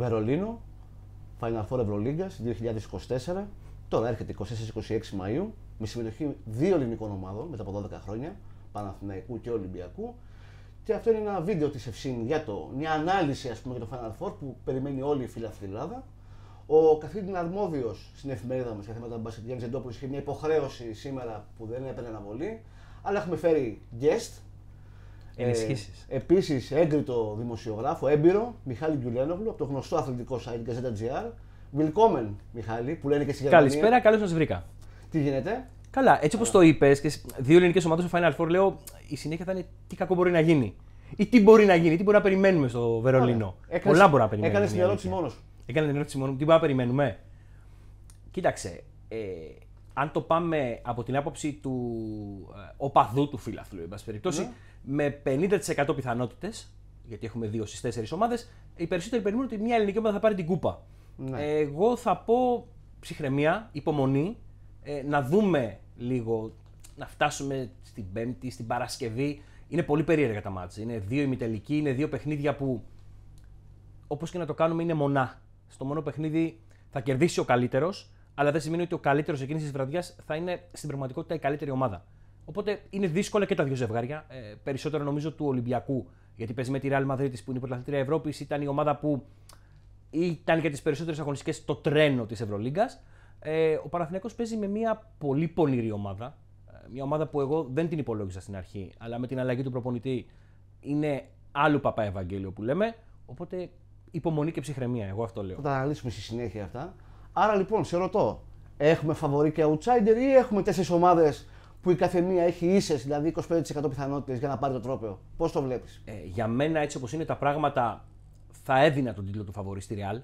Βερολίνο, Final Four Ευρωλίγκα 2024. Τώρα έρχεται 24-26 Μαου. με συμμετοχή δύο ελληνικών ομάδων μετά από 12 χρόνια, Παναθηναϊκού και Ολυμπιακού. Και αυτό είναι ένα βίντεο της Ευσύν για το, μια ανάλυση ας πούμε για το Final Four που περιμένει όλη η στην Ελλάδα. Ο καθηγητή αρμόδιος στην εφημερίδα μας για θέματα μπασκετ, Γιάννης είχε μια υποχρέωση σήμερα που δεν έπαιρνε αναβολή. Αλλά έχουμε φέρει guest ε, Ενισχύσεις. Επίσης, έγκριτο δημοσιογράφο, έμπειρο, Μιχάλη Γκιουλένογλου, από το γνωστό αθλητικό site Gazeta.gr. Willkommen, Μιχάλη, που λένε και στη Γερμανία. Καλησπέρα, καλώς σας βρήκα. Τι γίνεται. Καλά, έτσι όπως ε. το είπες και δύο ελληνικές ομάδες στο Final Four, λέω η συνέχεια θα είναι τι κακό μπορεί να γίνει. Ή τι μπορεί να γίνει, τι μπορεί να περιμένουμε στο Βερολίνο. Έκανες, Πολλά μπορεί να περιμένουμε. Έκανες την ερώτηση μόνος σου. Έκανε την ερώτηση μόνος μου, τι μπορεί να περιμένουμε. Κοίταξε, ε, αν το πάμε από την άποψη του ε, οπαδού του φίλαθλου, εν πάση περιπτώσει, ναι με 50% πιθανότητες, γιατί έχουμε δύο στις τέσσερις ομάδες, οι περισσότεροι περιμένουν ότι μια ελληνική ομάδα θα πάρει την κούπα. Ναι. Εγώ θα πω ψυχραιμία, υπομονή, ε, να δούμε λίγο, να φτάσουμε στην Πέμπτη, στην Παρασκευή. Είναι πολύ περίεργα τα μάτια. Είναι δύο ημιτελικοί, είναι δύο παιχνίδια που όπως και να το κάνουμε είναι μονά. Στο μόνο παιχνίδι θα κερδίσει ο καλύτερος, αλλά δεν σημαίνει ότι ο καλύτερος εκείνης της βραδιάς θα είναι στην πραγματικότητα η καλύτερη ομάδα. Οπότε είναι δύσκολα και τα δύο ζευγάρια. Ε, περισσότερο νομίζω του Ολυμπιακού, γιατί παίζει με τη Real Madrid που είναι η πρωταθλήτρια Ευρώπης, ήταν η ομάδα που ήταν για τις περισσότερες αγωνιστικές το τρένο της Ευρωλίγκας. Ε, ο Παναθηναϊκός παίζει με μια πολύ πονηρή ομάδα. Ε, μια ομάδα που εγώ δεν την υπολόγιζα στην αρχή, αλλά με την αλλαγή του προπονητή είναι άλλου παπά Ευαγγέλιο που λέμε. Οπότε υπομονή και ψυχραιμία, εγώ αυτό λέω. Θα τα αναλύσουμε στη συνέχεια αυτά. Άρα λοιπόν, σε ρωτώ, έχουμε φαβορή και outsider ή έχουμε τέσσερις ομάδες που η καθεμία έχει ίσες, δηλαδή 25% πιθανότητες για να πάρει το τρόπαιο. Πώς το βλέπεις. Ε, για μένα, έτσι όπως είναι τα πράγματα, θα έδινα τον τίτλο του φαβορή στη Real.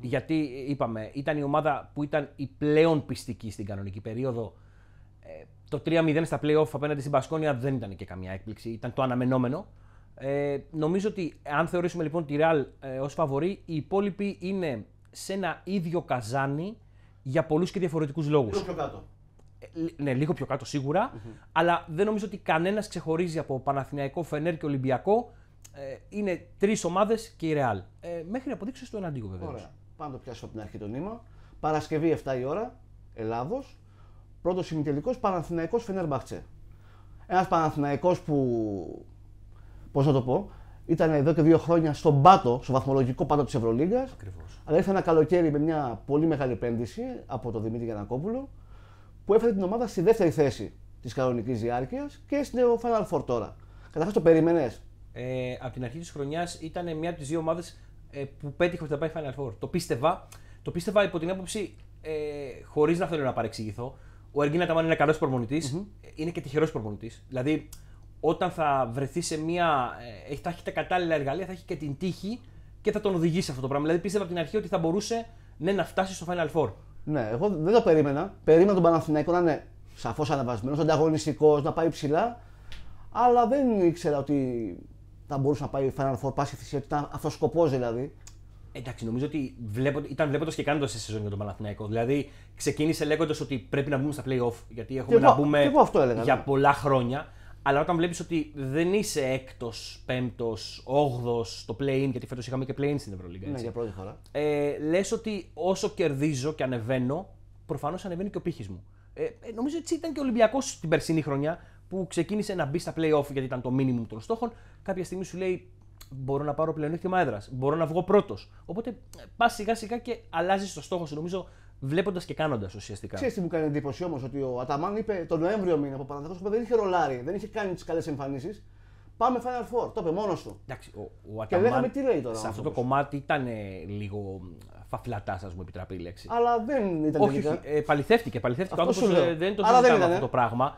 Γιατί ε, είπαμε, ήταν η ομάδα που ήταν η πλέον πιστική στην κανονική περίοδο. Ε, το 3-0 στα playoff απέναντι στην Πασκόνια δεν ήταν και καμία έκπληξη, ήταν το αναμενόμενο. Ε, νομίζω ότι αν θεωρήσουμε λοιπόν τη Real ω ε, ως φαβορή, οι υπόλοιποι είναι σε ένα ίδιο καζάνι για πολλούς και διαφορετικούς λόγους. Λίγο πιο κάτω. Ε, ναι, λίγο πιο κάτω σίγουρα, mm-hmm. αλλά δεν νομίζω ότι κανένας ξεχωρίζει από Παναθηναϊκό, Φενέρ και Ολυμπιακό. Ε, είναι τρεις ομάδες και η Ρεάλ. Ε, μέχρι αποδείξεις το εναντίον βεβαίως. Ωραία. Πάμε να το πιάσω από την αρχή το νήμα. Παρασκευή 7 η ώρα, Ελλάδος. Πρώτος ημιτελικός Παναθηναϊκός Φενέρ Μπαχτσέ. Ένας Παναθηναϊκός που. Πώς να το πω, ήταν εδώ και δύο χρόνια στον πάτο, στο βαθμολογικό πάτο της Ευρωλίγα. Αλλά ήρθε ένα καλοκαίρι με μια πολύ μεγάλη επένδυση από τον Δημήτρη Γιανακόπουλο που έφερε την ομάδα στη δεύτερη θέση της κανονικής διάρκειας και στην Final Four τώρα. Καταρχάς το περίμενες. Ε, από την αρχή της χρονιάς ήταν μια από τις δύο ομάδες ε, που πέτυχε να πάει Final Four. Το πίστευα, το πίστευα υπό την άποψη, ε, χωρίς να θέλω να παρεξηγηθώ, ο Εργίνα Ταμάν είναι καλός ε, είναι και τυχερός προπονητής. Δηλαδή, όταν θα βρεθεί σε μια. Ε, θα έχει τα κατάλληλα εργαλεία, θα έχει και την τύχη και θα τον οδηγήσει αυτό το πράγμα. Δηλαδή, πίστευα από την αρχή ότι θα μπορούσε ναι, να φτάσει στο Final Four. Ναι, εγώ δεν το περίμενα. Περίμενα τον Παναθηναϊκό να είναι σαφώς αναβασμένος, ανταγωνιστικός, να πάει ψηλά. Αλλά δεν ήξερα ότι θα μπορούσε να πάει Final Four πάση θυσία, ότι ήταν αυτός ο σκοπός δηλαδή. Εντάξει, νομίζω ότι βλέπω, ήταν βλέποντας και κάνοντας τη σεζόν για τον Παναθηναϊκό. Δηλαδή, ξεκίνησε λέγοντας ότι πρέπει να μπούμε στα playoff, γιατί έχουμε να μπούμε για ναι. πολλά χρόνια. Αλλά όταν βλέπεις ότι δεν είσαι έκτος, πέμπτος, όγδος στο play-in, γιατί φέτος είχαμε και play-in στην Ευρωλίγκα. Ναι, για πρώτη φορά. Ε, Λες ότι όσο κερδίζω και ανεβαίνω, προφανώς ανεβαίνει και ο πύχης μου. Ε, ε, νομίζω έτσι ήταν και ο Ολυμπιακός την περσινή χρονιά που ξεκίνησε να μπει στα play-off γιατί ήταν το minimum των στόχων. Κάποια στιγμή σου λέει: Μπορώ να πάρω πλεονέκτημα έδρας. Μπορώ να βγω πρώτος. Οπότε ε, πας σιγά σιγά και αλλάζεις το στόχο σου. Νομίζω βλέποντας και κάνοντας ουσιαστικά. Ξέρετε τι μου κάνει εντύπωση όμως, ότι ο Αταμάν είπε τον Νοέμβριο μήνα από που δεν είχε ρολάρι, δεν είχε κάνει τις καλές εμφανίσεις. Πάμε Final Four, το είπε μόνος του. Εντάξει, ο, ο Αταμάν, και λέγαμε τι λέει τώρα. Σε αυτό το κομμάτι ήταν ε, λίγο φαφλατά, ας μου επιτραπεί η λέξη. Αλλά δεν ήταν Όχι, τελικά. Ε, παληθεύτηκε, παληθεύτηκε. Αυτό ε, δεν το ζητάμε αυτό ε. το πράγμα.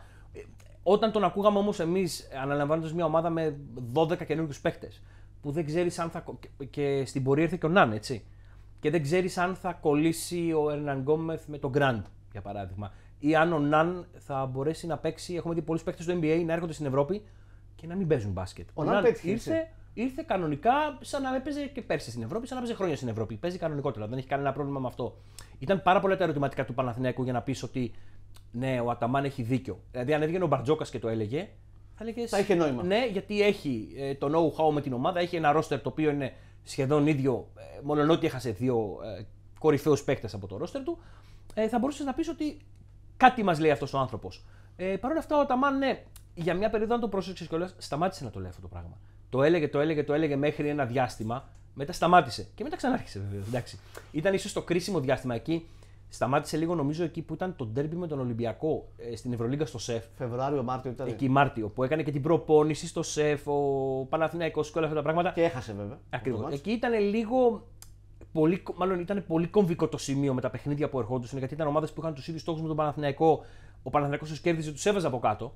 Όταν τον ακούγαμε όμως εμείς, αναλαμβάνοντας μια ομάδα με 12 καινούριου παίχτε, που δεν ξέρεις αν θα. και στην πορεία ήρθε και ο Νάν, έτσι και δεν ξέρεις αν θα κολλήσει ο Ερναν Γκόμεθ με τον Γκραντ, για παράδειγμα. Ή αν ο Ναν θα μπορέσει να παίξει. Έχουμε δει πολλούς παίκτες του NBA να έρχονται στην Ευρώπη και να μην παίζουν μπάσκετ. Ο, Ναν ήρθε, ήρθε κανονικά σαν να έπαιζε και πέρσι στην Ευρώπη, σαν να παίζει χρόνια στην Ευρώπη. Παίζει κανονικότερα, δεν έχει κανένα πρόβλημα με αυτό. Ήταν πάρα πολλά τα ερωτηματικά του Παναθηναϊκού για να πεις ότι ναι, ο Αταμάν έχει δίκιο. Δηλαδή, αν έβγαινε ο Μπαρτζόκας και το έλεγε, θα έλεγες. Θα είχε νόημα. Ναι, γιατί έχει ε, το know-how με την ομάδα, έχει ένα ρόστερ το οποίο είναι σχεδόν ίδιο, ε, μόνο ότι έχασε δύο ε, κορυφαίους παίκτες από το ρόστερ του, ε, θα μπορούσες να πεις ότι κάτι μας λέει αυτός ο άνθρωπος. Ε, Παρ' όλα αυτά, ο Ταμάν, ναι, για μια περίοδο, αν το πρόσεξες κιόλας, σταμάτησε να το λέει αυτό το πράγμα. Το έλεγε, το έλεγε, το έλεγε μέχρι ένα διάστημα, μετά σταμάτησε και μετά ξανάρχισε βέβαια. Εντάξει. Ήταν ίσως το κρίσιμο διάστημα εκεί Σταμάτησε λίγο νομίζω εκεί που ήταν το ντέρμπι με τον Ολυμπιακό ε, στην Ευρωλίγκα στο ΣΕΦ. Φεβρουάριο-Μάρτιο ήταν. Εκεί Μάρτιο που έκανε και την προπόνηση στο ΣΕΦ, ο Παναθηναϊκός και όλα αυτά τα πράγματα. Και έχασε βέβαια. Ακριβώ. Εκεί ήταν λίγο. Πολύ, μάλλον ήταν πολύ κομβικό το σημείο με τα παιχνίδια που ερχόντουσαν γιατί ήταν ομάδες που είχαν τους ίδιους στόχους με τον Παναθηναϊκό. Ο Παναθηναϊκός τους κέρδιζε, τους έβαζε από κάτω.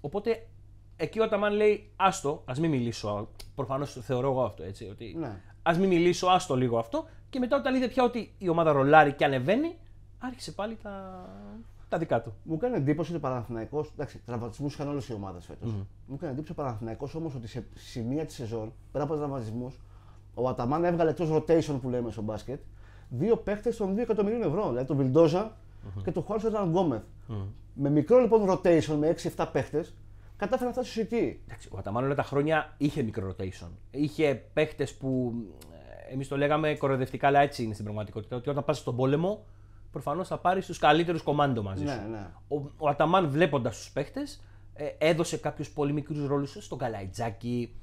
Οπότε εκεί ο Ταμάν λέει: Άστο, ας μην μιλήσω. Προφανώς θεωρώ εγώ αυτό έτσι. Ότι ναι. Ας μην μιλήσω, άστο λίγο αυτό. Και μετά όταν είδε πια ότι η ομάδα ρολάρει και ανεβαίνει, άρχισε πάλι τα, τα δικά του. Μου κάνει εντύπωση ότι ο Παναθυναϊκό. Εντάξει, τραυματισμούς είχαν όλες οι ομάδες φέτος. Mm. Μου κάνει εντύπωση ο Παναθυναϊκό όμως ότι σε σημεία της σεζόν, πέρα από τραυματισμούς, ο Αταμάν έβγαλε εκτός rotation που λέμε στο μπάσκετ δύο παίχτε των 2 εκατομμυρίων ευρώ. Δηλαδή τον Βιλντόζα mm-hmm. και τον Χουάρσον Με μικρό λοιπόν rotation, με 6-7 παίχτε, κατάφερε να φτάσει στο εκεί. Ο Αταμάν όλα τα χρόνια είχε μικρό rotation. Είχε παίχτε που ε, εμείς το λέγαμε κοροϊδευτικά, αλλά έτσι είναι στην πραγματικότητα. Ότι όταν πας στον πόλεμο, προφανώς θα πάρεις τους καλύτερους κομμάντο μαζί ναι, σου. Ναι, Ο, ο Αταμάν βλέποντας τους παίχτες, ε, έδωσε κάποιους πολύ μικρούς ρόλους στον Καλαϊτζάκη,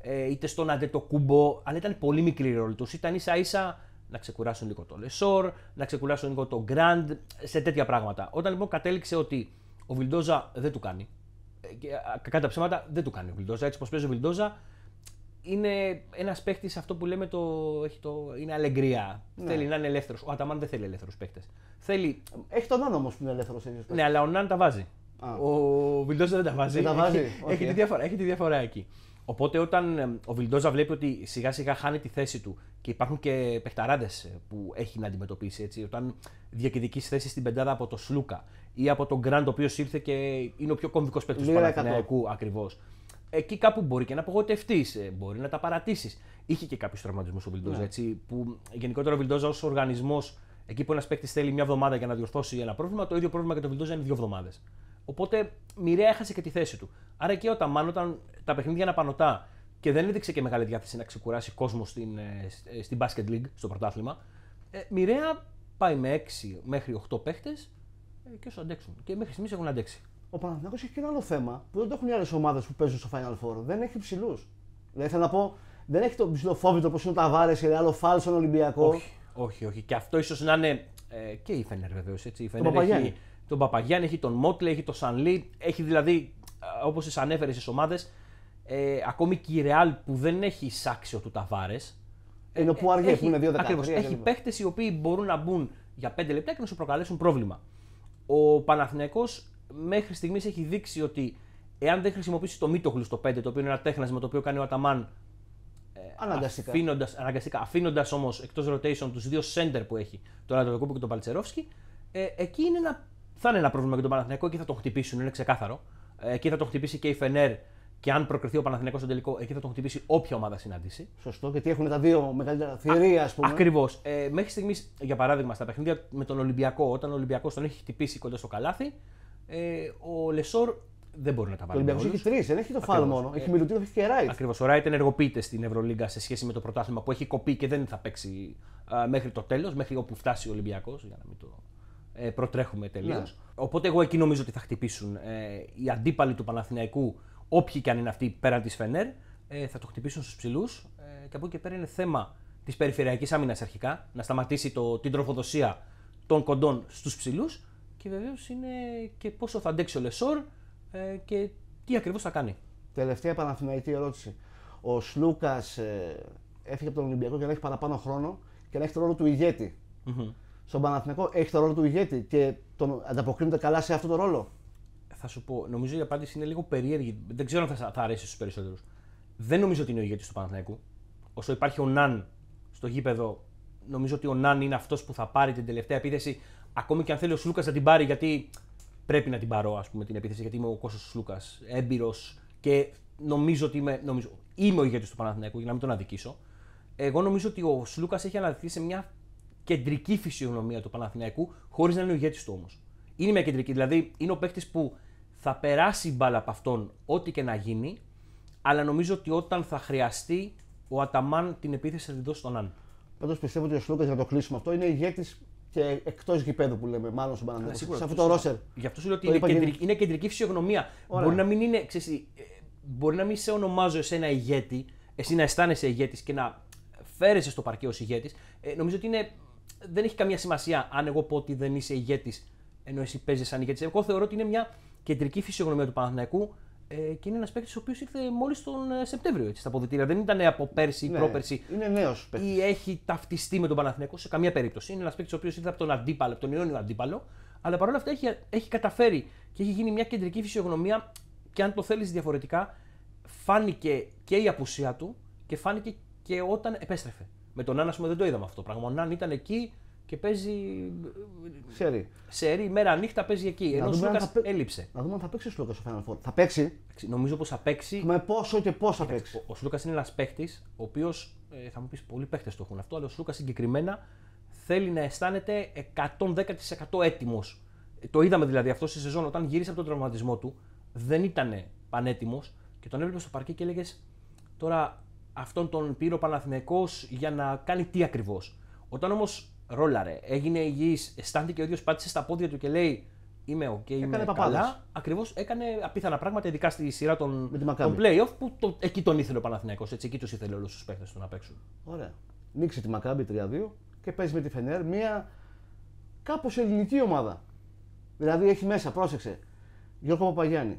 ε, είτε στον Αντετοκούμπο, αλλά ήταν πολύ μικρή ρόλη τους. Ήταν ίσα ίσα να ξεκουράσουν λίγο το Λεσόρ, να ξεκουράσουν λίγο το Γκραντ, σε τέτοια πράγματα. Όταν λοιπόν κατέληξε ότι ο Βιλντόζα δεν του κάνει. Ε, και, κατά ψέματα δεν του κάνει ο Βιλντόζα. Έτσι, όπω παίζει ο Βιλντόζα, είναι ένας παίχτης αυτό που λέμε το, έχει το, είναι αλεγκριά. Ναι. Θέλει να είναι ελεύθερος. Ο Αταμάν δεν θέλει ελεύθερους παίχτες. Θέλει... Έχει τον Νάν όμως που είναι ελεύθερος Ναι, αλλά ο Νάν τα βάζει. Ο Βιλντόζα δεν τα βάζει. τα βάζει. Έχει, τη διαφορά, έχει τη διαφορά εκεί. Οπότε όταν ο Βιλντόζα βλέπει ότι σιγά σιγά χάνει τη θέση του και υπάρχουν και παιχταράδες ε, που έχει να αντιμετωπίσει. Έτσι, όταν διακυδική θέση στην πεντάδα από το Σλούκα ή από τον Γκραντ, ο οποίος ήρθε και είναι ο πιο κομβικός παίκτης του ακριβώς εκεί κάπου μπορεί και να απογοητευτείς, ε, μπορεί να τα παρατήσεις. Είχε και κάποιους τραυματισμούς ο Βιλντόζα. Ναι. Έτσι, που γενικότερα ο Βιλντόζα ως οργανισμός, εκεί που ένας παίκτης θέλει μια εβδομάδα για να διορθώσει ένα πρόβλημα, το ίδιο πρόβλημα και το Βιλντόζα είναι δύο εβδομάδες. Οπότε μοιραία έχασε και τη θέση του. Άρα και όταν μάλλον, όταν τα παιχνίδια είναι πανωτά και δεν έδειξε και μεγάλη διάθεση να ξεκουράσει κόσμο στην, ε, ε, στην Basket League, στο πρωτάθλημα, ε, μοιραία πάει με 6 μέχρι 8 παίχτε και όσο αντέξουν. Και μέχρι στιγμής έχουν αντέξει ο Παναθηναϊκός έχει και ένα άλλο θέμα που δεν το έχουν οι άλλες ομάδες που παίζουν στο Final Four. Δεν έχει ψηλούς. Δηλαδή θέλω να πω, δεν έχει τον ψηλό φόβητο όπω είναι ο Ταβάρες ή άλλο φάλσο Ολυμπιακό. Όχι, όχι, όχι. Και αυτό ίσως να είναι. Ε, και η Φένερ βεβαίως. Η Φένερ τον έχει τον Παπαγιάννη, έχει τον Μότλε, έχει τον Σανλή. Έχει δηλαδή, όπως τις ανέφερε στις ομάδες, ε, ακόμη και η Ρεάλ που δεν έχει σάξιο του Ταβάρες. Ενώ ε, που αργεί, που ειναι δύο 2-13. Έχει παίχτε οι οποίοι μπορούν να μπουν για 5 λεπτά και να σου προκαλέσουν πρόβλημα. Ο Παναθηναϊκός μέχρι στιγμής έχει δείξει ότι εάν δεν χρησιμοποιήσει το Μίτογλου στο 5, το οποίο είναι ένα τέχνασμα το οποίο κάνει ο Αταμάν. Ε, αναγκαστικά. Αφήνοντας, αναγκαστικά. Αφήνοντας όμως εκτός rotation τους δύο center που έχει, τον Αντροκούπο και τον Παλτσερόφσκι, ε, εκεί είναι ένα, θα είναι ένα πρόβλημα για τον Παναθηναϊκό και θα τον χτυπήσουν, είναι ξεκάθαρο. Ε, εκεί θα τον χτυπήσει και η Φενέρ και αν προκριθεί ο Παναθηναϊκός στον τελικό, εκεί θα τον χτυπήσει όποια ομάδα συναντήσει. Σωστό, γιατί έχουν τα δύο μεγαλύτερα θηρία, α πούμε. Ακριβώς. Ε, μέχρι στιγμής, για παράδειγμα, στα παιχνίδια με τον Ολυμπιακό, όταν ο Ολυμπιακός τον έχει χτυπήσει κοντά στο καλάθι, ε, ο Λεσόρ δεν μπορεί να τα βάλει. Ο Ολυμπιακό έχει τρεις, δεν έχει το φάλ μόνο. Έχει Μιλουτίνο, έχει και Ράιτ. Ακριβώς. Ο Ράιτ ενεργοποιείται στην Ευρωλίγκα σε σχέση με το πρωτάθλημα που έχει κοπεί και δεν θα παίξει α, μέχρι το τέλος, μέχρι όπου φτάσει ο Ολυμπιακός. Για να μην το ε, προτρέχουμε τελείως. Ναι. Οπότε εγώ εκεί νομίζω ότι θα χτυπήσουν ε, οι αντίπαλοι του Παναθηναϊκού, όποιοι και αν είναι αυτοί πέραν της Φενέρ, ε, θα το χτυπήσουν στους ψηλούς. Ε, και από εκεί και πέρα είναι θέμα της περιφερειακής άμυνας αρχικά, να σταματήσει το, την τροφοδοσία των κοντών στους ψηλούς και βεβαίως είναι και πόσο θα αντέξει ο Λεσόρ ε, και τι ακριβώς θα κάνει. Τελευταία Παναθηναϊκή ερώτηση. Ο Σλούκας ε, έφυγε από τον Ολυμπιακό για να έχει παραπάνω χρόνο και να έχει το ρόλο του ηγέτη. Mm-hmm. Στον Παναθηναϊκό έχει το ρόλο του ηγέτη και τον ανταποκρίνεται καλά σε αυτό το ρόλο. Θα σου πω, νομίζω η απάντηση είναι λίγο περίεργη. Δεν ξέρω αν θα, θα αρέσει στους περισσότερους. Δεν νομίζω ότι είναι ο ηγέτης του Παναθηναϊκού. Όσο υπάρχει ο Ναν στο γήπεδο, νομίζω ότι ο Ναν είναι αυτός που θα πάρει την τελευταία επίθεση ακόμη και αν θέλει ο Σλούκας να την πάρει, γιατί πρέπει να την πάρω ας πούμε, την επίθεση, γιατί είμαι ο Κώστας Σλούκας, έμπειρος και νομίζω ότι είμαι, νομίζω, είμαι ο ηγέτης του Παναθηναϊκού, για να μην τον αδικήσω. Εγώ νομίζω ότι ο Σλούκας έχει αναδειχθεί σε μια κεντρική φυσιογνωμία του Παναθηναϊκού, χωρίς να είναι ο ηγέτης του όμως. Είναι μια κεντρική, δηλαδή είναι ο παίκτης που θα περάσει μπάλα από αυτόν ό,τι και να γίνει, αλλά νομίζω ότι όταν θα χρειαστεί ο Αταμάν την επίθεση θα την δώσει στον Αν. Πάντως πιστεύω ότι ο Σλούκας για να το κλείσουμε αυτό είναι ηγέτης και εκτός γηπέδου που λέμε, μάλλον στον Παναγενικό. Σε αυτό το ρόσερ. Γι' αυτό σου λέω ότι είναι, κεντρική, είναι κεντρική φυσιογνωμία. Μπορεί να μην είναι, ξέρεις, ε, μπορεί να μην σε ονομάζω εσένα ηγέτη, εσύ να αισθάνεσαι ηγέτης και να φέρεσαι στο παρκέ ως ηγέτης. Ε, νομίζω ότι δεν έχει καμία σημασία αν εγώ πω ότι δεν είσαι ηγέτης ενώ εσύ παίζεις σαν ηγέτης. Εγώ θεωρώ ότι είναι μια κεντρική φυσιογνωμία του Παναθηναϊκού ε, και είναι ένας παίκτης ο οποίος ήρθε μόλις τον ε, Σεπτέμβριο έτσι, στα αποδητήρια. Δεν ήταν από πέρσι ή ναι, πρόπερσι. Είναι Ή έχει ταυτιστεί με τον Παναθηναϊκό σε καμία περίπτωση. Είναι ένας παίκτης ο οποίος ήρθε από τον αντίπαλο, από τον αιώνιο αντίπαλο. Αλλά παρόλα αυτά έχει, έχει καταφέρει και έχει γίνει μια κεντρική φυσιογνωμία. Και αν το θέλεις διαφορετικά, φάνηκε και η απουσία του και φάνηκε και όταν επέστρεφε. Με τον Άννα, α δεν το είδαμε αυτό το πράγμα. Ο Νάν ήταν εκεί, και παίζει. Σερή. Σερή, μέρα νύχτα παίζει εκεί. Ενώ ο Σλούκα έλειψε. Να δούμε αν θα παίξει ο Σλούκα στο Final Four. Θα παίξει. Νομίζω πως θα παίξει. Με πόσο και πώς θα παίξει. Ο Σλούκα είναι ένας παίχτης, ο οποίος. Ε, θα μου πεις πολλοί παίχτες το έχουν αυτό, αλλά ο Σλούκα συγκεκριμένα θέλει να αισθάνεται 110% έτοιμος. Ε, το είδαμε δηλαδή αυτό στη σεζόν όταν γύρισε από τον τραυματισμό του. Δεν ήταν πανέτοιμος και τον έβλεπε στο παρκή και έλεγες τώρα αυτόν τον πήρε ο για να κάνει τι ακριβώς. Όταν όμως ρόλαρε, έγινε υγιή, αισθάνθηκε ο ίδιος, πάτησε στα πόδια του και λέει Είμαι οκ, okay, είμαι καλά. Ακριβώς έκανε απίθανα πράγματα, ειδικά στη σειρά των, των playoff που το, εκεί τον ήθελε ο Παναθηναϊκός, έτσι, εκεί τους ήθελε όλους τους παίχτε του να παίξουν. Ωραία. Νίξε τη Μακάμπη 3-2 και παίζει με τη Φενέρ μια κάπως ελληνική ομάδα. Δηλαδή έχει μέσα, πρόσεξε. Γιώργο Παπαγιάννη,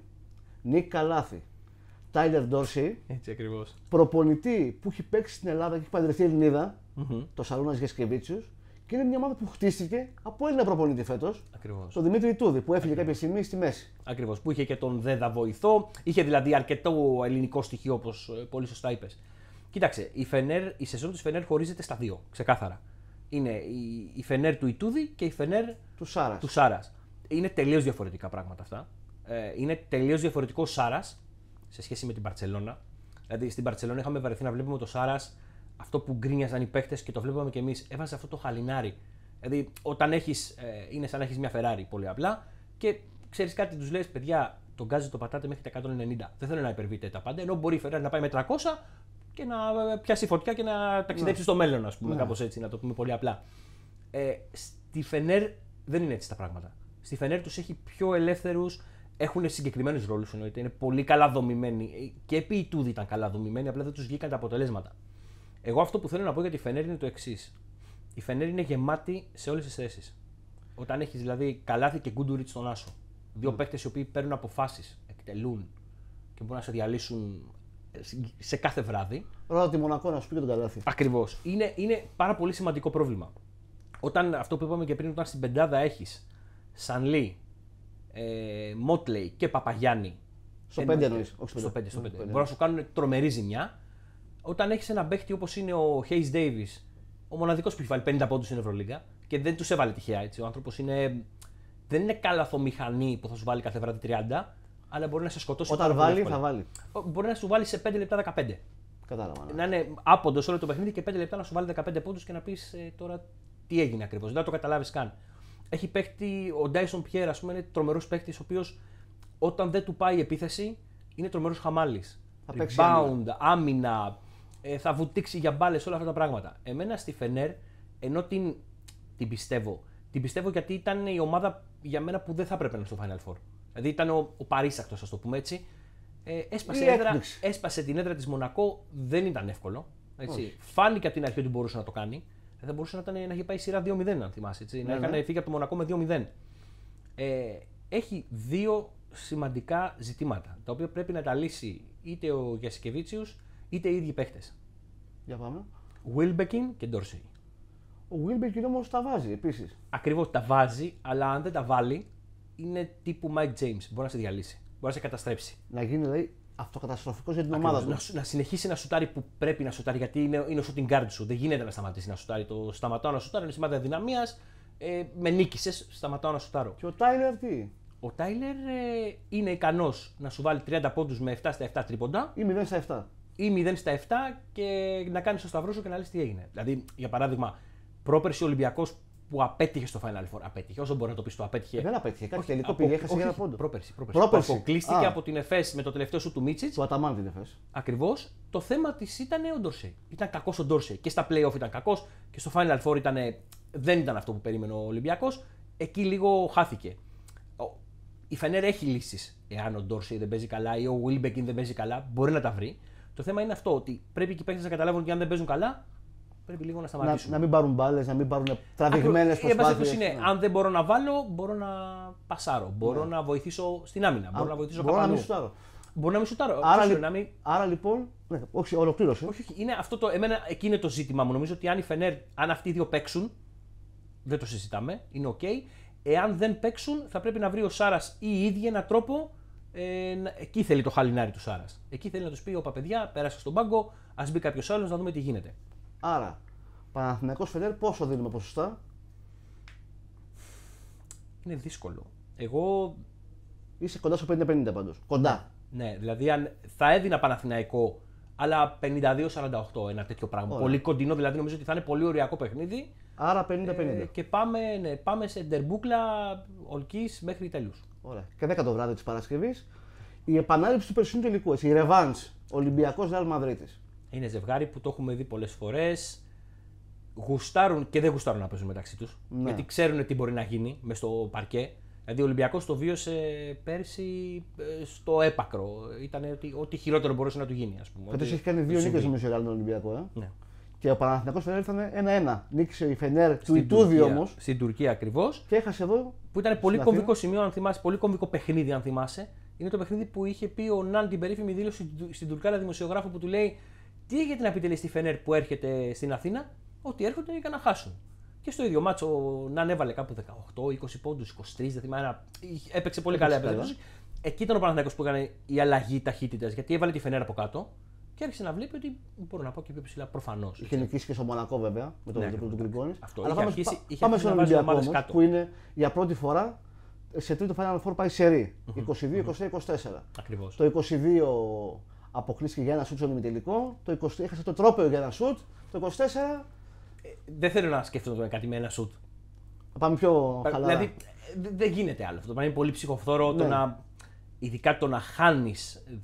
Νίκ Καλάθη, Τάιλερ Ντόρση. Έτσι ακριβώς. Προπονητή που έχει παίξει στην Ελλάδα και έχει παντρευτεί Ελληνίδα, mm-hmm. το Σαλούνας Γεσκεβίτσιου. Και είναι μια ομάδα που χτίστηκε από Έλληνα προπονητή φέτος. Ακριβώς. Τον Δημήτρη Τούδη που έφυγε κάποια στιγμή στη μέση. Ακριβώς. Που είχε και τον Δέδα βοηθό. Είχε δηλαδή αρκετό ελληνικό στοιχείο, όπως ε, πολύ σωστά είπες. Κοίταξε, η, Φενέρ, η σεζόν της Φενέρ χωρίζεται στα δύο, ξεκάθαρα. Είναι η, Φενέρ του Ιτούδη και η Φενέρ του Σάρας. Του Σάρας. Είναι τελείως διαφορετικά πράγματα αυτά. Ε, είναι τελείως διαφορετικό Σάρας σε σχέση με την Παρσελώνα. Δηλαδή στην Παρσελώνα είχαμε βαρεθεί να βλέπουμε το Σάρας αυτό που γκρίνιαζαν οι παίχτε και το βλέπαμε κι εμείς, έβαζε αυτό το χαλινάρι. Δηλαδή, όταν έχεις, ε, είναι σαν να έχεις μια Ferrari πολύ απλά και ξέρεις κάτι, τους λες, παιδιά, τον γκάζι το πατάτε μέχρι τα 190. Δεν θέλω να υπερβείτε τα πάντα, ενώ μπορεί η Ferrari να πάει με 300 και να ε, ε, πιάσει φωτιά και να ταξιδέψει ναι. στο μέλλον, ας πούμε, ναι. κάπως έτσι, να το πούμε πολύ απλά. Ε, στη Φενέρ δεν είναι έτσι τα πράγματα. Στη Φενέρ τους έχει πιο ελεύθερους, έχουν συγκεκριμένους ρόλους εννοείται. Είναι πολύ καλά δομημένοι. Και επί ήταν καλά δομημένοι, απλά δεν τους βγήκαν τα αποτελέσματα. Εγώ αυτό που θέλω να πω για τη Φενέρ είναι το εξής. Η Φενέρ είναι γεμάτη σε όλες τις θέσεις. Όταν έχεις δηλαδή καλάθι και γκούντουριτ στον άσο. Δύο mm. οι οποίοι παίρνουν αποφάσεις, εκτελούν και μπορούν να σε διαλύσουν ε, σε κάθε βράδυ. Ρώτα τη Μονακό να σου πει και τον καλάθι. Ακριβώς. Είναι, είναι πάρα πολύ σημαντικό πρόβλημα. Όταν αυτό που είπαμε και πριν, όταν στην πεντάδα έχεις Σανλή, ε, Μότλεϊ και Παπαγιάννη. Στο 5 ε, ε, εννοείς. Στο ναι, Μπορεί να σου κάνουν τρομερή ζημιά όταν έχεις ένα παίχτη όπως είναι ο Χέις Davis, ο μοναδικός που έχει βάλει 50 πόντους στην Ευρωλίγκα και δεν τους έβαλε τυχαία έτσι. Ο άνθρωπος είναι. Δεν είναι κάλαθο μηχανή που θα σου βάλει κάθε βράδυ 30, αλλά μπορεί να σε σκοτώσει. Όταν βάλει, θα βάλει. Μπορεί να σου βάλει σε 5 λεπτά 15. Κατάλαβα. Ναι. Να είναι άποντος όλο το παιχνίδι και 5 λεπτά να σου βάλει 15 πόντους και να πεις ε, τώρα τι έγινε ακριβώς. Δεν θα το καταλάβεις καν. Έχει παίχτη, ο Ντάισον Πιέρ, ας πούμε, είναι τρομερός παίχτη, ο οποίος όταν δεν του πάει η επίθεση είναι τρομερός χαμάλι. Rebound, άμυνα, ε, θα βουτήξει για μπάλες, όλα αυτά τα πράγματα. Εμένα στη Φενέρ, ενώ την, την πιστεύω, την πιστεύω γιατί ήταν η ομάδα για μένα που δεν θα έπρεπε να είναι στο Final Four. Δηλαδή ήταν ο, ο παρήσακτο, ας το πούμε έτσι. Ε, έσπασε, έδρα, έσπασε την έδρα της Μονακό, δεν ήταν εύκολο. Έτσι. Φάνηκε από την αρχή ότι μπορούσε να το κάνει. Θα μπορούσε να, ήταν, να είχε πάει σειρά 2-0, αν θυμάσαι. Έτσι. να είχε ναι, ναι. φύγει από το Μονακό με 2-0. Ε, έχει δύο σημαντικά ζητήματα τα οποία πρέπει να τα λύσει είτε ο Γιασικεβίτσιου, είτε οι ίδιοι παίχτε. Για πάμε. Βίλμπεκιν και Ντόρσεϊ. Ο Βίλμπεκιν όμως τα βάζει επίσης. Ακριβώς τα βάζει, αλλά αν δεν τα βάλει, είναι τύπου Mike James. Μπορεί να σε διαλύσει. Μπορεί να σε καταστρέψει. Να γίνει δηλαδή αυτοκαταστροφικός για την Ακριβώς. ομάδα του. Να, να συνεχίσει να σουτάρει που πρέπει να σουτάρει, γιατί είναι, είναι ο shooting guard σου. Δεν γίνεται να σταματήσει να σουτάρει. Το σταματάω να σουτάρει, είναι σημάδι δυναμίας. Ε, με νίκησες, σταματάω να σουτάρω. Και ο Τάιλερ τι. Ο Τάιλερ ε, είναι ικανός να σου βάλει 30 πόντους με 7 στα 7 τρίποντα. Ή 0 στα 7 ή 0 στα 7 και να κάνεις το σταυρό σου και να λες τι έγινε. Δηλαδή, για παράδειγμα, ο Ολυμπιακός που απέτυχε στο Final Four. Απέτυχε, όσο μπορεί να το πεις, το απέτυχε. Ε, δεν απέτυχε. Κάτι όχι, τελικό ένα πόντο. Πρόπερση. πρόπερση. Αποκλείστηκε από την Εφές με το τελευταίο σου του Μίτσιτ. Του Αταμάν την ΕΦΕΣ. Ακριβώς. Το θέμα της ήταν ο Ντόρσεϊ. Ήταν κακός ο Ντόρσεϊ. Και στα playoff ήταν κακός και στο Final Four δεν ήταν αυτό που περίμενε ο Ολυμπιακός. Εκεί λίγο χάθηκε. Η Φενέρ έχει λύσεις. Εάν ο Ντόρσεϊ δεν παίζει καλά ή ο Βίλμπεκιν δεν παίζει καλά, μπορεί να τα βρει. Το θέμα είναι αυτό, ότι πρέπει και οι παίκτες να καταλάβουν ότι αν δεν παίζουν καλά, πρέπει λίγο να σταματήσουν. Να, να μην πάρουν μπάλες, να μην πάρουν τραβηγμένες ε, προσπάθειε. είναι, ναι. αν δεν μπορώ να βάλω, μπορώ να πασάρω. Ναι. Μπορώ να βοηθήσω στην άμυνα. μπορώ να βοηθήσω μπορώ καπανού. να Μπορώ να μην σουτάρω. Άρα, λι... να μην... Άρα λοιπόν. Ναι, όχι, ολοκλήρωσε. Όχι, όχι, είναι αυτό το, εμένα, εκεί είναι το ζήτημα μου. Νομίζω ότι αν η Φενέρ, αν αυτοί οι δύο παίξουν, δεν το συζητάμε, είναι οκ. Okay. Εάν δεν παίξουν, θα πρέπει να βρει ο Σάρας ή η ίδια έναν τρόπο ε, εκεί θέλει το χαλινάρι του Σάρας. Εκεί θέλει να τους πει: Ωπα, παιδιά, πέρασε στον πάγκο, ας μπει κάποιος άλλος να δούμε τι γίνεται. Άρα, Παναθηναϊκός Φεντέρ, πόσο δίνουμε ποσοστά. Είναι δύσκολο. Εγώ. Είσαι κοντά στο 50-50 πάντως. Κοντά. Ναι, ναι, δηλαδή αν θα έδινα Παναθηναϊκό, αλλά 52-48 ένα τέτοιο πράγμα. Πολύ κοντινό, δηλαδή νομίζω ότι θα είναι πολύ ωριακό παιχνίδι. Άρα 50-50. Ε, και πάμε, ναι, πάμε σε ντερμπούκλα ολκής μέχρι τέλου. Ωραία. Και 10 το βράδυ της Παρασκευής η επανάληψη του περσινού τελικού. η Revenge. Ολυμπιακό Ρεάλ Μαδρίτη. Είναι ζευγάρι που το έχουμε δει πολλές φορές. Γουστάρουν και δεν γουστάρουν να παίζουν μεταξύ τους. Ναι. Γιατί ξέρουν τι μπορεί να γίνει με στο παρκέ. Δηλαδή ο Ολυμπιακός το βίωσε πέρσι ε, στο έπακρο. Ήταν ό,τι, ό,τι χειρότερο μπορούσε να του γίνει, ας πούμε. Φέτος έχει κάνει δύο νίκε με για τον Ολυμπιακό. Ε. Ναι. Και ο Παναθηναϊκός Φενέρ ήρθαν ένα-ένα, Νίκησε η Φενέρ του Ιτούδη όμως. Στην Τουρκία ακριβώς. Και έχασε εδώ. Που ήταν πολύ κομβικό σημείο, αν θυμάσαι, πολύ κομβικό παιχνίδι, αν θυμάσαι. Είναι το παιχνίδι που είχε πει ο Ναν την περίφημη δήλωση στην Τουρκάλα δημοσιογράφο που του λέει Τι έγινε να πείτε στη Φενέρ που έρχεται στην Αθήνα, Ότι έρχονται για να χάσουν. Και στο ίδιο μάτσο ο Ναν έβαλε κάπου 18, 20 πόντου, 23, δεν θυμάμαι. Έπαιξε πολύ καλά. Εκεί ήταν ο Παναθηναϊκός που έκανε η αλλαγή ταχύτητας γιατί έβαλε τη Φενέρ από κάτω και άρχισε να βλέπει ότι μπορώ να πάω και πιο ψηλά προφανώς. Είχε νικήσει και στο Μονακό βέβαια με τον ναι, του Γκριγκόνη. Αλλά πάμε, αρχίσει, πάμε στον Ολυμπιακό όμως, που είναι για πρώτη φορά σε τρίτο Final Four πάει σε ρη 22 22-23-24. Ακριβώς. Το 22 αποκλείστηκε για ένα σουτ στον ημιτελικό. Το 23 έχασε το τρόπαιο για ένα σουτ. Το 24. Ε, δεν θέλω να σκεφτώ κάτι με ένα σουτ. πάμε πιο ε, χαλαρά. Δηλαδή δεν γίνεται άλλο αυτό. Είναι πολύ ψυχοφθόρο το ναι. να. Ειδικά το να χάνεις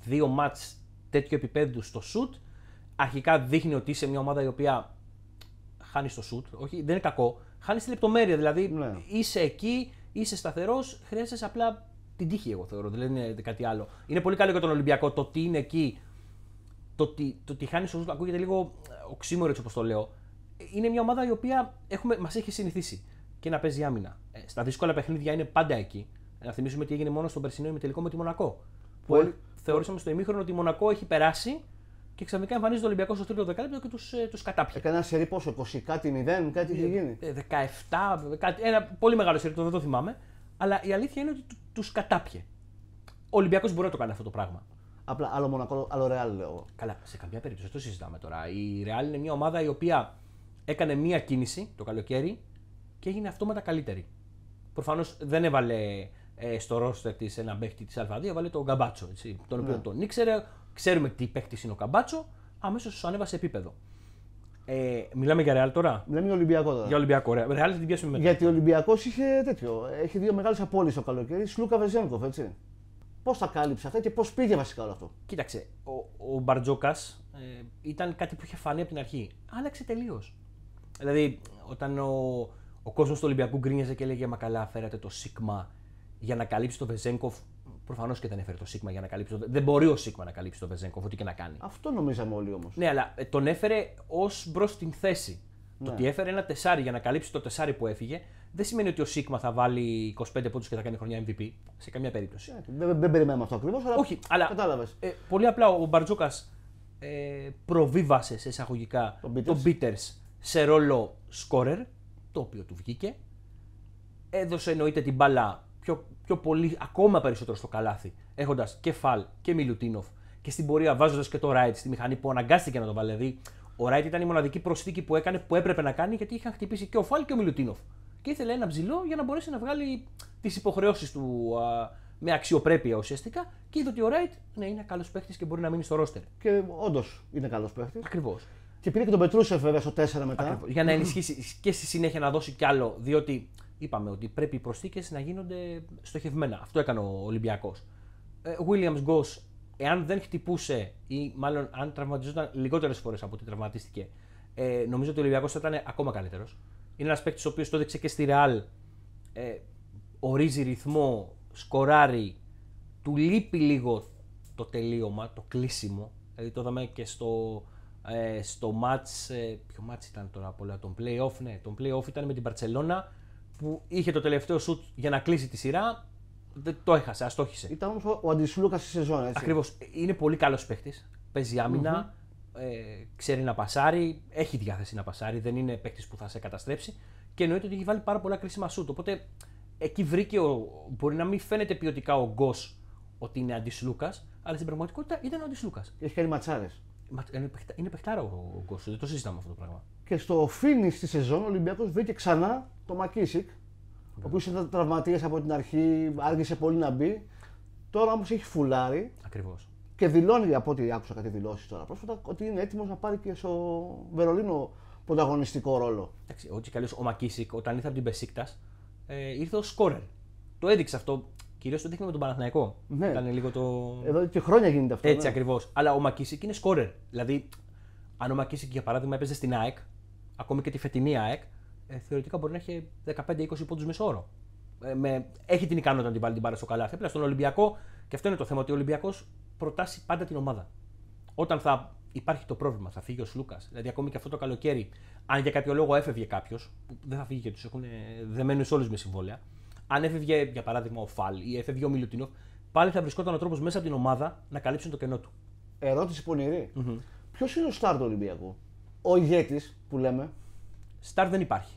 δύο μάτς τέτοιο επίπεδο στο σουτ, αρχικά δείχνει ότι είσαι μια ομάδα η οποία χάνει το σουτ. Όχι, δεν είναι κακό. Χάνεις τη λεπτομέρεια. Δηλαδή ναι. είσαι εκεί, είσαι σταθερός, χρειάζεσαι απλά την τύχη, εγώ θεωρώ. Δεν είναι κάτι άλλο. Είναι πολύ καλό για τον Ολυμπιακό το ότι είναι εκεί. Το ότι, το χάνει το σουτ ακούγεται λίγο οξύμορο έτσι όπως το λέω. Είναι μια ομάδα η οποία μας έχει συνηθίσει και να παίζει άμυνα. Ε, στα δύσκολα παιχνίδια είναι πάντα εκεί. Να θυμίσουμε τι έγινε μόνο στον περσινό ημιτελικό με τη Μονακό. Ε, θεωρήσαμε στο ημίχρονο ότι η Μονακό έχει περάσει και ξαφνικά εμφανίζεται ο Ολυμπιακός στο τρίτο δεκάλεπτο και τους ε, τους κατάπιε. Έκανε σερή πόσο, 20 κάτι 0, κάτι είχε ε, γίνει. 17, ε, κάτι, ένα πολύ μεγάλο σερή, δεν το θυμάμαι. Αλλά η αλήθεια είναι ότι του κατάπιε. Ο Ολυμπιακός μπορεί να το κάνει αυτό το πράγμα. Απλά άλλο Μονακό, άλλο Ρεάλ λέω. Καλά, σε καμιά περίπτωση το συζητάμε τώρα. Η Ρεάλ είναι μια ομάδα η οποία έκανε μία κίνηση το καλοκαίρι και έγινε αυτόματα καλύτερη. Προφανώς δεν έβαλε ε, στο ρόστερ της ένα παίχτη της Α2, βάλε τον Καμπάτσο. Έτσι, τον οποίο ναι. τον ήξερε, ξέρουμε τι παίχτης είναι ο Καμπάτσο, αμέσως σου ανέβασε επίπεδο. Ε, μιλάμε για Ρεάλ τώρα. Μιλάμε για Ολυμπιακό τώρα. Για Ολυμπιακό. Ρε. Ρεάλ την πιάσουμε μετά. Γιατί ο Ολυμπιακός είχε τέτοιο. Έχει δύο μεγάλες απόλυτε το καλοκαίρι. Σλούκα Βεζένκοφ, έτσι. Πώς τα κάλυψε αυτά και πώς πήγε βασικά όλο αυτό. Κοίταξε, ο, ο Μπαρτζόκας ε, ήταν κάτι που είχε φανεί από την αρχή. Άλλαξε τελείως. Δηλαδή, όταν ο, ο κόσμος του Ολυμπιακού γκρίνιαζε και έλεγε Μα καλά, φέρατε το Σίγμα για να καλύψει το Βεζέγκοφ. Προφανώς και δεν έφερε το Σίγμα για να καλύψει. Το... Δεν μπορεί ο Σίγμα να καλύψει τον Βεζέγκοφ, ό,τι και να κάνει. Αυτό νομίζαμε όλοι όμως. Ναι, αλλά ε, τον έφερε ως μπρος στην θέση. Ναι. Το ότι έφερε ένα τεσάρι για να καλύψει το τεσάρι που έφυγε, δεν σημαίνει ότι ο Σίγμα θα βάλει 25 πόντους και θα κάνει χρονιά MVP. Σε καμία περίπτωση. Ναι, δεν, δεν περιμένουμε αυτό ακριβώς, αλλά, Όχι, αλλά κατάλαβες. Ε, πολύ απλά ο Μπαρτζόκα ε, προβίβασε σε εισαγωγικά τον Πίτερ σε ρόλο σκόρερ, το οποίο του βγήκε. Έδωσε εννοείται την μπάλα πιο, πιο πολύ, ακόμα περισσότερο στο καλάθι, έχοντας και Φαλ και Μιλουτίνοφ και στην πορεία βάζοντας και το Ράιτ στη μηχανή που αναγκάστηκε να το βάλει. ο Ράιτ ήταν η μοναδική προσθήκη που έκανε που έπρεπε να κάνει γιατί είχαν χτυπήσει και ο Φαλ και ο Μιλουτίνοφ. Και ήθελε ένα ψηλό για να μπορέσει να βγάλει τις υποχρεώσεις του με αξιοπρέπεια ουσιαστικά και είδε ότι ο Ράιτ ναι, είναι καλός παίχτης και μπορεί να μείνει στο ρόστερ. Και όντως είναι καλός παίχτης. Ακριβώς. Και πήρε και τον Πετρούσεφ βέβαια στο 4 μετά. Για να ενισχύσει και στη συνέχεια να δώσει κι άλλο, διότι Είπαμε ότι πρέπει οι προσθήκες να γίνονται στοχευμένα. Αυτό έκανε ο Ολυμπιακός. Ο ε, Williams Goss, εάν δεν χτυπούσε ή μάλλον αν τραυματιζόταν λιγότερες φορές από ό,τι τραυματίστηκε, ε, νομίζω ότι ο Ολυμπιακός θα ήταν ακόμα καλύτερος. Είναι ένας παίκτης ο οποίος το έδειξε και στη Ρεάλ. Ε, ορίζει ρυθμό, σκοράρει. Του λείπει λίγο το τελείωμα, το κλείσιμο. Δηλαδή το είδαμε και στο, ε, στο μάτς, ε, ποιο μάτς ήταν τώρα τον play-off, ναι, τον playoff ήταν με την Barcelona που είχε το τελευταίο σουτ για να κλείσει τη σειρά, δεν το έχασε, αστόχησε. Ήταν όμως ο Αντισλούκα τη σεζόν, έτσι. Ακριβώς. Είναι πολύ καλός παίχτη. Παίζει ε, ξέρει να πασάρει, έχει διάθεση να πασάρει, δεν είναι παίχτη που θα σε καταστρέψει και εννοείται ότι έχει βάλει πάρα πολλά κρίσιμα σουτ. Οπότε εκεί βρήκε, ο, μπορεί να μην φαίνεται ποιοτικά ο Γκος ότι είναι Αντισλούκα, αλλά στην πραγματικότητα ήταν ο Αντισλούκα. Έχει κάνει ματσάρες. Είναι παιχτάρα ο Γκος, δεν το συζητάμε αυτό το πράγμα και στο φίνι τη σεζόν ο Ολυμπιακός βρήκε ξανά το Μακίσικ, ο οποίος ήταν τραυματία από την αρχή, άργησε πολύ να μπει. Τώρα όμως έχει φουλάρει. Ακριβώς. Και δηλώνει από ό,τι άκουσα κάτι δηλώσεις τώρα πρόσφατα ότι είναι έτοιμος να πάρει και στο Βερολίνο πρωταγωνιστικό ρόλο. Εντάξει, ό,τι καλώ ο Μακίσικ όταν ήρθε από την Πεσίκτα ε, ήρθε ως σκόρελ. Το έδειξε αυτό. Κυρίως το δείχνει με τον Παναθηναϊκό. Ναι. Ήταν λίγο το... Εδώ και χρόνια γίνεται αυτό. Έτσι ναι. ακριβώς. Αλλά ο Μακίσικ είναι σκόρερ. Δηλαδή, αν ο Μακίσικ για παράδειγμα έπαιζε στην ΑΕΚ, ακόμη και τη φετινή ΑΕΚ, ε, θεωρητικά μπορεί να έχει 15-20 πόντου μεσόωρο. με, έχει την ικανότητα να την βάλει την μπάλα στο καλάθι, απλά στον Ολυμπιακό, και αυτό είναι το θέμα, ότι ο Ολυμπιακός προτάσει πάντα την ομάδα. Όταν θα υπάρχει το πρόβλημα, θα φύγει ο Σλούκας. Δηλαδή, ακόμη και αυτό το καλοκαίρι, αν για κάποιο λόγο έφευγε κάποιος, που δεν θα φύγει γιατί του έχουν δεμένου όλους με συμβόλαια, αν έφευγε για παράδειγμα ο Φαλ ή έφευγε ο Μιλουτίνοφ, πάλι θα βρισκόταν ο τρόπος μέσα από την ομάδα να καλύψουν το κενό του. Ερώτηση πονηρή. Ποιος είναι ο στάρ του Ολυμπιακού, ο ηγέτης που λέμε. Στάρ δεν υπάρχει.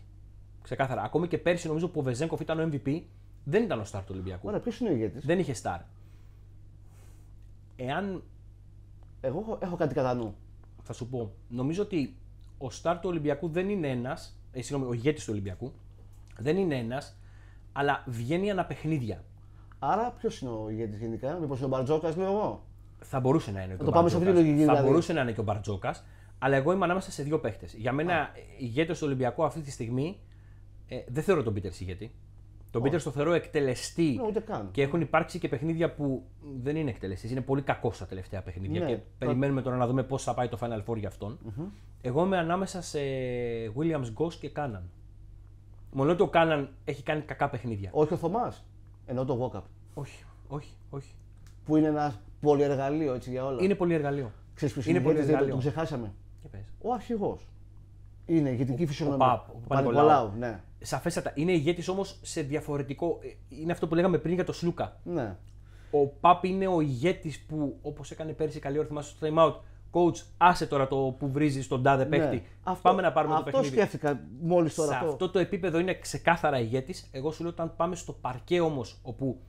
Ξεκάθαρα. Ακόμη και πέρσι νομίζω που ο Βεζέγκοφ ήταν ο MVP, δεν ήταν ο στάρ του Ολυμπιακού. Ωραία, ποιος είναι ο ηγέτης. Δεν είχε στάρ. Εάν. Εγώ έχω, κάτι κατά νου. Θα σου πω. Νομίζω ότι ο στάρ του Ολυμπιακού δεν είναι ένας. Ε, συγγνώμη, ο ηγέτης του Ολυμπιακού δεν είναι ένας, αλλά βγαίνει παιχνίδια. Άρα ποιος είναι ο ηγέτης γενικά, Μήπως ο Μπαρτζόκας, λέω εγώ. Θα μπορούσε να είναι και ο Θα δηλαδή. μπορούσε να είναι και ο Μπαρτζόκας. Αλλά εγώ είμαι ανάμεσα σε δύο παίχτες. Για μένα, ηγέτη του Ολυμπιακού αυτή τη στιγμή ε, δεν θεωρώ τον Πίτερ ηγέτη. Τον Πίτερ το θεωρώ εκτελεστή. Ναι, και έχουν υπάρξει και παιχνίδια που δεν είναι εκτελεστή. Είναι πολύ κακό στα τελευταία παιχνίδια. Ναι, και περιμένουμε τώρα να δούμε πώς θα πάει το Final Four για αυτον Εγώ είμαι ανάμεσα σε Williams Ghost και Κάναν. Μόνο ότι ο Κάναν έχει κάνει κακά παιχνίδια. Όχι ο Θωμάς. Ενώ το Βόκαπ. Όχι, όχι, όχι. Που είναι ένας πολυεργαλείο έτσι για όλα. Είναι πολυεργαλείο. Ξέρεις ποιος είναι, είναι πολυεργαλείο. Το ξεχάσαμε. Ο αρχηγός. Είναι ηγετική φυσιογνωμία. Ο, ο, Παπ, ναι. Σαφέστατα. Είναι ηγέτης όμως σε διαφορετικό. Ε, είναι αυτό που λέγαμε πριν για το Σλούκα. Ναι. Ο Παπ είναι ο ηγέτης που, όπως έκανε πέρσι καλή ώρα, στο time out, coach, άσε τώρα το που βρίζει τον τάδε ναι. παίχτη. πάμε να πάρουμε αυτό το παιχνίδι. Αυτό σκέφτηκα μόλις τώρα. Σε αυτό. το επίπεδο είναι ξεκάθαρα ηγέτης. Εγώ σου λέω όταν πάμε στο παρκέ όμως, όπου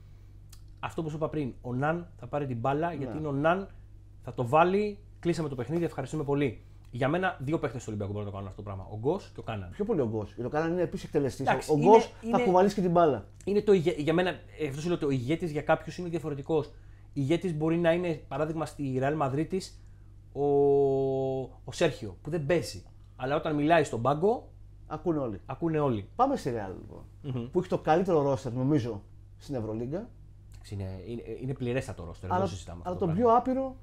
αυτό που σου είπα πριν, ο Ναν θα πάρει την μπάλα, γιατί ναι. είναι ο Ναν, θα το βάλει, κλείσαμε το παιχνίδι, ευχαριστούμε πολύ. Για μένα δύο παίχτε του Ολυμπιακού μπορούν να το κάνουν αυτό το πράγμα. Ο Γκος και ο Κάναν. Πιο πολύ ο Γκος. Ο Κάναν είναι επίσης εκτελεστής. Ο Γκος θα κουβαλήσει και την μπάλα. Είναι το, για μένα, αυτό σου λέω ότι ο ηγέτης για κάποιους είναι διαφορετικός. Ηγέτης μπορεί να είναι, παράδειγμα, στη Ρεάλ Μαδρίτη ο, ο Σέρχιο που δεν πέσει. Αλλά όταν μιλάει στον πάγκο. Ακούνε όλοι. Ακούνε όλοι. Πάμε στη Ρεάλ λοιπόν, που έχει το καλύτερο ρόστερ νομίζω στην Ευρωλίγκα. Είναι, είναι, είναι πληρέστατο ρόστερ. Αλλά, αλλά το πιο άπειρο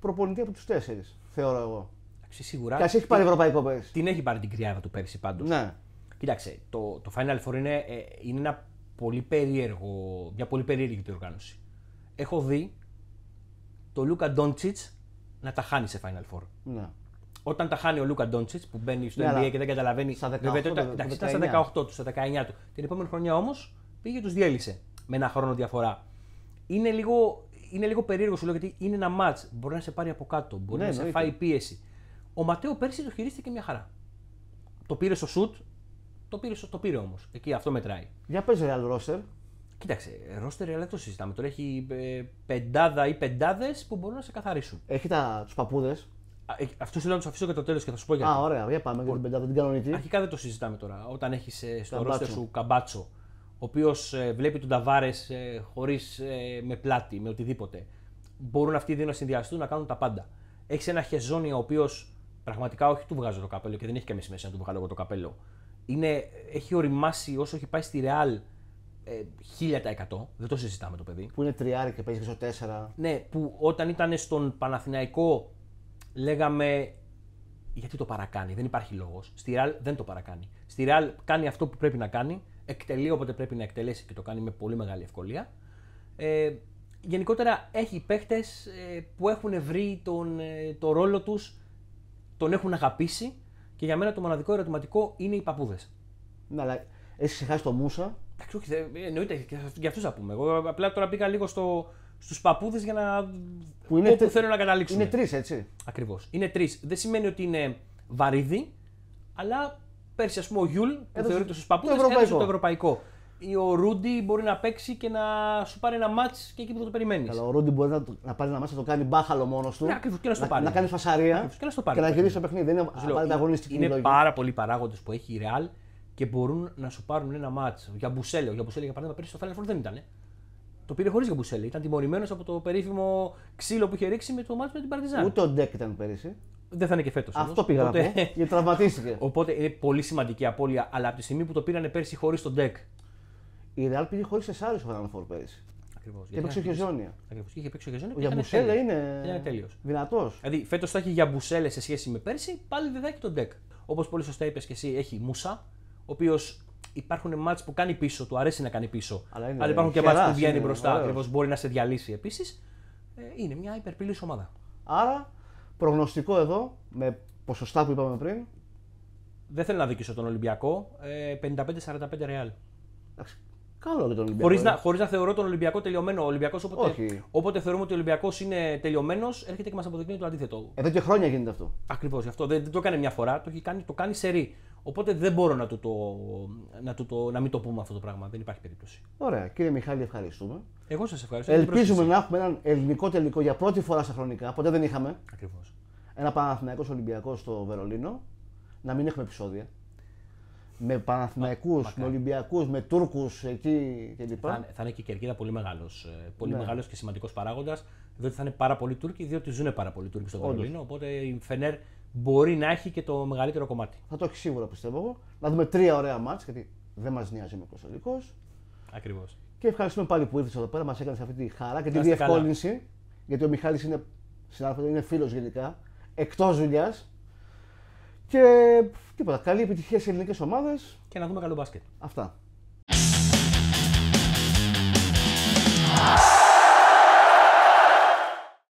προπονητή από τους τέσσερις, θεωρώ εγώ σίγουρα. Και έχει πάρει ευρωπαϊκό πέρυσι. Την έχει πάρει την κρυάδα του πέρυσι πάντως. Ναι. Κοίταξε, το, το Final Four είναι, ε, είναι ένα πολύ περίεργο, μια πολύ περίεργη διοργάνωση. Έχω δει το Λούκα Ντόντσιτ να τα χάνει σε Final Four. Ναι. Όταν τα χάνει ο Λούκα Ντόντσιτ που μπαίνει στο ναι, NBA και δεν καταλαβαίνει. Στα 18, βέβαια, ήταν στα 18 του, στα 19 του. Την επόμενη χρονιά όμως πήγε και τους διέλυσε με ένα χρόνο διαφορά. Είναι λίγο, είναι λίγο περίεργο σου λέω γιατί είναι ένα match. Μπορεί να σε πάρει από κάτω, μπορεί ναι, να σε φάει πίεση. Ο Ματέο πέρσι το χειρίστηκε μια χαρά. Το πήρε στο σουτ, το πήρε, στο, πήρε όμως. Εκεί αυτό μετράει. Για παίζει ρεάλ ρόστερ. Κοίταξε, ρόστερ Real το συζητάμε. Τώρα έχει ε, πεντάδα ή πεντάδες που μπορούν να σε καθαρίσουν. Έχει τους παππούδες. Ε, Αυτούς θέλω να τους αφήσω και το τέλος και θα σου πω για Α, ωραία, για πάμε για την πεντάδα, την κανονική. Αρχικά δεν το συζητάμε τώρα. Όταν έχεις ε, στο ρόστερ σου καμπάτσο, ο οποίος βλέπει τον Ταβάρες χωρί με πλάτη, με οτιδήποτε. Μπορούν αυτοί οι δύο να συνδυαστούν να κάνουν τα πάντα. Έχεις ένα χεζόνια ο οποίος Πραγματικά όχι του βγάζω το καπέλο και δεν έχει καμία σημασία να του βγάλω εγώ το καπέλο. Είναι, έχει οριμάσει όσο έχει πάει στη Ρεάλ ε, 1000%. Δεν το συζητάμε το παιδί. Που είναι τριάρι και παίζει και στο 4. Ναι, που όταν ήταν στον Παναθηναϊκό λέγαμε γιατί το παρακάνει, δεν υπάρχει λόγος. Στη Ρεάλ δεν το παρακάνει. Στη Ρεάλ κάνει αυτό που πρέπει να κάνει, εκτελεί όποτε πρέπει να εκτελέσει και το κάνει με πολύ μεγάλη ευκολία. Ε, γενικότερα έχει παίχτες ε, που έχουν βρει τον, ε, το ρόλο τους τον έχουν αγαπήσει και για μένα το μοναδικό ερωτηματικό είναι οι παππούδες. Ναι, αλλά έχεις ξεχάσει το Μούσα. Εντάξει, ε, εννοείται, για αυτούς θα πούμε. Εγώ απλά τώρα μπήκα λίγο στο, στους παππούδες για να. Που είναι Που θέλω να καταλήξω. Είναι τρεις, έτσι. Ακριβώς. Είναι τρεις. Δεν σημαίνει ότι είναι βαρύδι, αλλά πέρσι, ας πούμε, ο Γιούλ, που θεωρείται στους παππούδες, έδωσε το ευρωπαϊκό ο Ρούντι μπορεί να παίξει και να σου πάρει ένα μάτ και εκεί που το περιμένεις. Καλά, ο Ρούντι μπορεί να, να πάρει ένα μάτ να το κάνει μπάχαλο μόνος του. Να, και να, στο πάρει. να, να κάνει φασαρία και να, στο πάρει, και να γυρίσει το παιχνίδι. Δεν είναι Είναι πάρα πολλοί παράγοντες που έχει η Ρεάλ και μπορούν να σου πάρουν ένα μάτ. Για Μπουσέλε, για Μπουσέλε για παράδειγμα πέρυσι στο Final δεν ήταν. Ε. Το πήρε χωρίς για Μπουσέλε. Ήταν τιμωρημένος από το περίφημο ξύλο που είχε ρίξει με το μάτ με την Παρτιζάν. Ούτε ο Ντέκ ήταν πέρυσι. Δεν θα είναι και φέτος. Αυτό πήγα Οπότε... να πω. Γιατί τραυματίστηκε. Οπότε είναι πολύ σημαντική απώλεια. Αλλά από τη στιγμή που το πήρανε πέρσι χωρίς τον Ντεκ η Ρεάλ πήγε χωρίς Εσάρι στο Final Four πέρυσι. Και παίξει ο Χεζόνια. Και είχε παίξει ο Χεζόνια. Γιαμπουσέλε είναι. τέλειος. Δυνατός. Δηλαδή φέτος θα έχει Γιαμπουσέλε σε σχέση με πέρσι, πάλι δεν θα έχει τον Ντεκ. Όπως πολύ σωστά είπες και εσύ, έχει Μούσα, ο οποίος υπάρχουν μάτς που κάνει πίσω, του αρέσει να κάνει πίσω. Αλλά, είναι, Αλλά υπάρχουν και μάτς που βγαίνει μπροστά, ακριβώς μπορεί να σε διαλύσει επίσης. Ε, είναι μια υπερπηλή ομάδα. Άρα, προγνωστικό εδώ, με ποσοστά που είπαμε πριν. Δεν θέλω να δικήσω τον Ολυμπιακό. 55-45 ε, ρεάλ. Καλό για τον Ολυμπιακό. Χωρίς να, ε. χωρίς να θεωρώ τον Ολυμπιακό τελειωμένο. Ο Ολυμπιακός όποτε, Όχι. όποτε θεωρούμε ότι ο Ολυμπιακός είναι τελειωμένος, έρχεται και μας αποδεικνύει το αντίθετο. Εδώ και χρόνια γίνεται αυτό. Ακριβώς γι' αυτό. Δεν, το κάνει μια φορά, το, έχει κάνει, το κάνει σε ρί. Οπότε δεν μπορώ να, το, να, το, να μην το πούμε αυτό το πράγμα. Δεν υπάρχει περίπτωση. Ωραία. Κύριε Μιχάλη, ευχαριστούμε. Εγώ σας ευχαριστώ. Ελπίζουμε να έχουμε έναν ελληνικό τελικό για πρώτη φορά στα χρονικά. Ποτέ δεν είχαμε. Ακριβώς. Ένα Παναθηναϊκός Ολυμπιακό στο Βερολίνο. Να μην έχουμε επεισόδια με Παναθηναϊκούς, με Ολυμπιακούς, με Τούρκους εκεί κλπ. Θα, θα είναι και η Κερκίδα πολύ μεγάλος ε, πολύ ναι. και σημαντικός παράγοντας, διότι θα είναι πάρα πολλοί Τούρκοι, διότι ζουν πάρα πολλοί Τούρκοι στο Βερολίνο. Οπότε η Φενέρ μπορεί να έχει και το μεγαλύτερο κομμάτι. Θα το έχει σίγουρα πιστεύω εγώ. Να δούμε τρία ωραία μάτσα γιατί δεν μας νοιάζει με κοσολικό. Ακριβώς. Και ευχαριστούμε πάλι που ήρθες εδώ πέρα, μας έκανες αυτή τη χαρά και τη διευκόλυνση. Γιατί ο Μιχάλης είναι είναι φίλος γενικά. Εκτός δουλειάς, και τίποτα. Καλή επιτυχία σε ελληνικές ομάδες. Και να δούμε καλό μπάσκετ. Αυτά.